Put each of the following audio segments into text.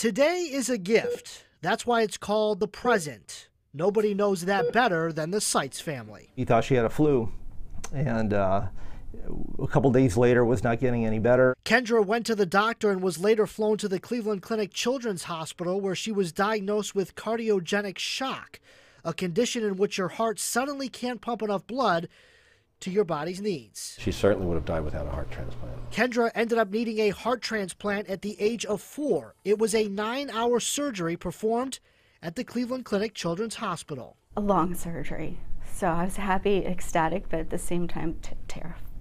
Today is a gift. That's why it's called the present. Nobody knows that better than the Seitz family. He thought she had a flu, and uh, a couple days later was not getting any better. Kendra went to the doctor and was later flown to the Cleveland Clinic Children's Hospital, where she was diagnosed with cardiogenic shock, a condition in which your heart suddenly can't pump enough blood to your body's needs. She certainly would have died without a heart transplant. Kendra ended up needing a heart transplant at the age of four. It was a nine hour surgery performed at the Cleveland Clinic Children's Hospital. A long surgery. So I was happy, ecstatic, but at the same time, t-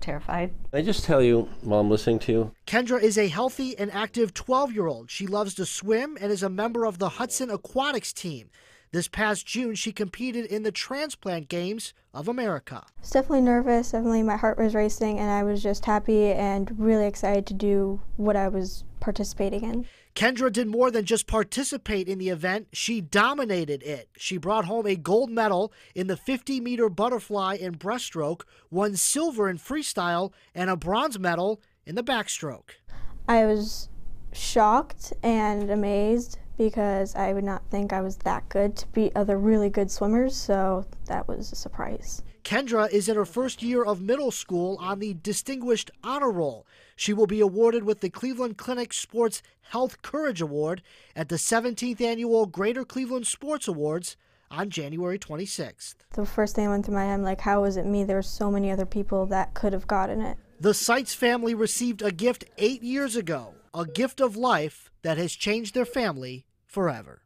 terrified. I just tell you while I'm listening to you. Kendra is a healthy and active 12 year old. She loves to swim and is a member of the Hudson Aquatics team. This past June, she competed in the Transplant Games of America. I was definitely nervous. Definitely, my heart was racing, and I was just happy and really excited to do what I was participating in. Kendra did more than just participate in the event, she dominated it. She brought home a gold medal in the 50 meter butterfly and breaststroke, won silver in freestyle, and a bronze medal in the backstroke. I was shocked and amazed because I would not think I was that good to beat other really good swimmers, so that was a surprise. Kendra is in her first year of middle school on the Distinguished Honor Roll. She will be awarded with the Cleveland Clinic Sports Health Courage Award at the 17th Annual Greater Cleveland Sports Awards on January 26th. The first thing that went through my head, like, how was it me? There were so many other people that could have gotten it. The Seitz family received a gift eight years ago, a gift of life that has changed their family forever